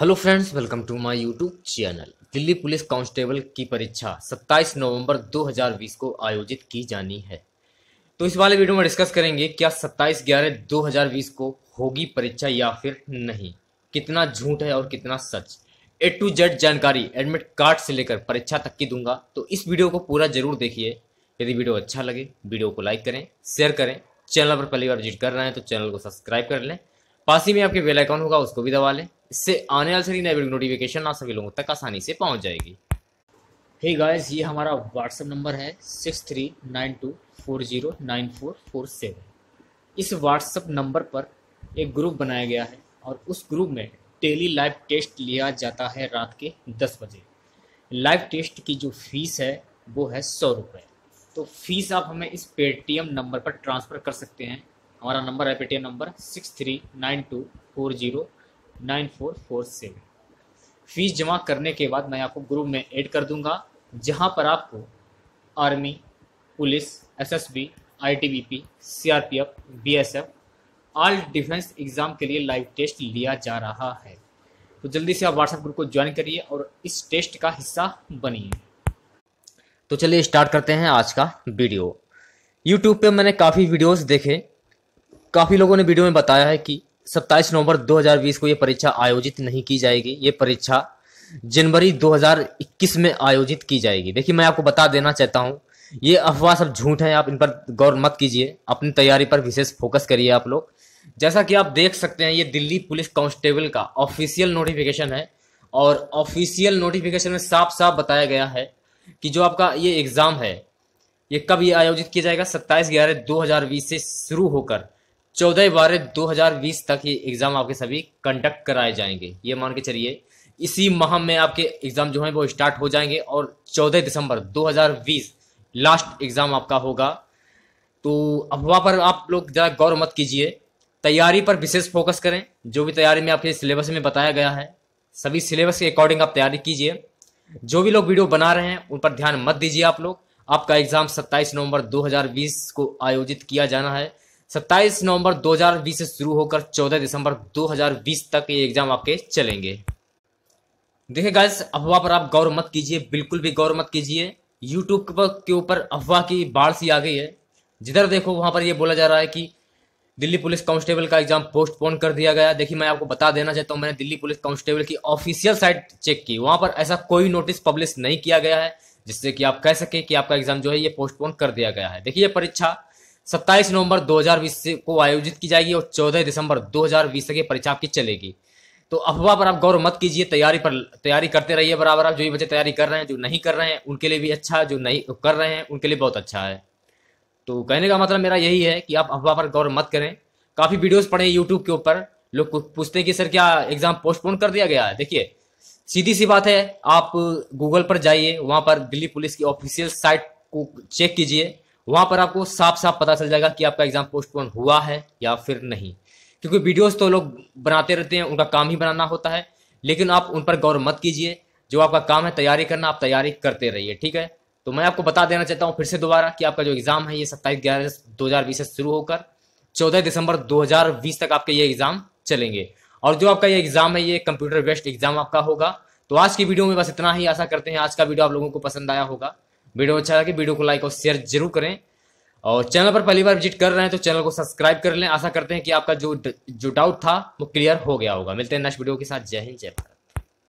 hello friends welcome to my YouTube channel Delhi police constable की परीक्षा 27 नवंबर 2020 को आयोजित की जानी है तो इस वाले वीडियो में डिस्कस करेंगे क्या 27 ग्यारह 2020 को होगी परीक्षा या फिर नहीं कितना झूठ है और कितना सच ए टू जेड जानकारी एडमिट कार्ड से लेकर परीक्षा तक की दूंगा तो इस वीडियो को पूरा जरूर देखिए यदि वीडियो अच्छा लगे वीडियो को लाइक करें शेयर करें चैनल पर पहली बार विजिट कर रहे हैं तो चैनल को सब्सक्राइब कर लें पास ही में आपके बेल आइकॉन होगा उसको भी दबा लें इससे आने वाले सभी नए नोटिफिकेशन आप सभी लोगों तक आसानी से पहुँच जाएगी हे hey गाइस ये हमारा व्हाट्सअप नंबर है six three nine two four zero nine four four seven इस व्हाट्सअप नंबर पर एक ग्रुप बनाया गया है और उस ग्रुप में डेली लाइव टेस्ट लिया जाता है रात के दस बजे लाइव टेस्ट की जो फीस है वो है सौ रुपये तो फीस आप हमें इस पेटीएम नंबर पर ट्रांसफ़र कर सकते हैं हमारा नंबर है Paytm number six three nine two four zero nine four four seven fees जमा करने के बाद मैं आपको ग्रुप में ऐड कर दूंगा जहां पर आपको army police SSB ITBP CRPF BSF all defence exam के लिए लाइव टेस्ट लिया जा रहा है तो जल्दी से आप व्हाट्सएप ग्रुप को ज्वाइन करिए और इस टेस्ट का हिस्सा बनिए तो चलिए स्टार्ट करते हैं आज का वीडियो यूट्यूब पे मैंने काफ़ी वीडियोस देखे काफ़ी लोगों ने वीडियो में बताया है कि 27 नवंबर 2020 को ये परीक्षा आयोजित नहीं की जाएगी ये परीक्षा जनवरी 2021 में आयोजित की जाएगी देखिए मैं आपको बता देना चाहता हूँ ये अफवाह सब झूठ है आप इन पर गौर मत कीजिए अपनी तैयारी पर विशेष फोकस करिए आप लोग जैसा कि आप देख सकते हैं ये दिल्ली पुलिस कांस्टेबल का ऑफिशियल नोटिफिकेशन है और ऑफिशियल नोटिफिकेशन में साफ साफ बताया गया है कि जो आपका ये एग्ज़ाम है ये कब ये आयोजित किया जाएगा सत्ताईस ग्यारह दो से शुरू होकर चौदह बारह बीस तक ये एग्जाम आपके सभी कंडक्ट कराए जाएंगे ये मान के चलिए इसी माह में आपके एग्जाम जो है वो स्टार्ट हो जाएंगे और 14 दिसंबर 2020 लास्ट एग्जाम आपका होगा तो अफवाह पर आप लोग ज़रा गौर मत कीजिए तैयारी पर विशेष फोकस करें जो भी तैयारी में आपके सिलेबस में बताया गया है सभी सिलेबस के अकॉर्डिंग आप तैयारी कीजिए जो भी लोग वीडियो बना रहे हैं उन पर ध्यान मत दीजिए आप लोग आपका एग्जाम 27 नवंबर 2020 को आयोजित किया जाना है सत्ताईस नवंबर 2020 से शुरू होकर 14 दिसंबर 2020 तक ये एग्जाम आपके चलेंगे देखिए गाइस अफवाह पर आप गौर मत कीजिए बिल्कुल भी गौर मत कीजिए यूट्यूब के ऊपर अफवाह की बाढ़ सी आ गई है जिधर देखो वहां पर ये बोला जा रहा है कि दिल्ली पुलिस कांस्टेबल का एग्जाम पोस्टपोन कर दिया गया देखिए मैं आपको बता देना चाहता हूँ मैंने दिल्ली पुलिस कांस्टेबल की ऑफिशियल साइट चेक की वहां पर ऐसा कोई नोटिस पब्लिश नहीं किया गया है जिससे कि आप कह सके कि आपका एग्जाम जो है ये पोस्टपोन कर दिया गया है देखिए परीक्षा सत्ताईस नवंबर 2020 को आयोजित की जाएगी और 14 दिसंबर 2020 तक ये परीक्षा आपकी चलेगी तो अफवाह पर आप गौर मत कीजिए तैयारी पर तैयारी करते रहिए बराबर आप जो भी बच्चे तैयारी कर रहे हैं जो नहीं कर रहे हैं उनके लिए भी अच्छा है जो नहीं कर रहे हैं उनके लिए बहुत अच्छा है तो कहने का मतलब मेरा यही है कि आप अफवाह पर गौर मत करें काफ़ी वीडियोस पड़े यूट्यूब के ऊपर लोग पूछते हैं कि सर क्या एग्ज़ाम पोस्टपोन कर दिया गया है देखिए सीधी सी बात है आप गूगल पर जाइए वहां पर दिल्ली पुलिस की ऑफिशियल साइट को चेक कीजिए वहां पर आपको साफ साफ पता चल जाएगा कि आपका एग्ज़ाम पोस्टपोन हुआ है या फिर नहीं क्योंकि वीडियोस तो लोग बनाते रहते हैं उनका काम ही बनाना होता है लेकिन आप उन पर गौर मत कीजिए जो आपका काम है तैयारी करना आप तैयारी करते रहिए ठीक है तो मैं आपको बता देना चाहता हूँ फिर से दोबारा कि आपका जो एग्ज़ाम है ये सत्ताईस ग्यारह दो हज़ार बीस से शुरू होकर चौदह दिसंबर दो तक आपके ये एग्ज़ाम चलेंगे और जो आपका ये एग्ज़ाम है ये कंप्यूटर बेस्ड एग्ज़ाम आपका होगा तो आज की वीडियो में बस इतना ही आशा करते हैं आज का वीडियो आप लोगों को पसंद आया होगा वीडियो अच्छा लगे वीडियो को लाइक और शेयर जरूर करें और चैनल पर पहली बार विजिट कर रहे हैं तो चैनल को सब्सक्राइब कर लें आशा करते हैं कि आपका जो जो डाउट था वो क्लियर हो गया होगा मिलते हैं नेक्स्ट वीडियो के साथ जय हिंद जय भारत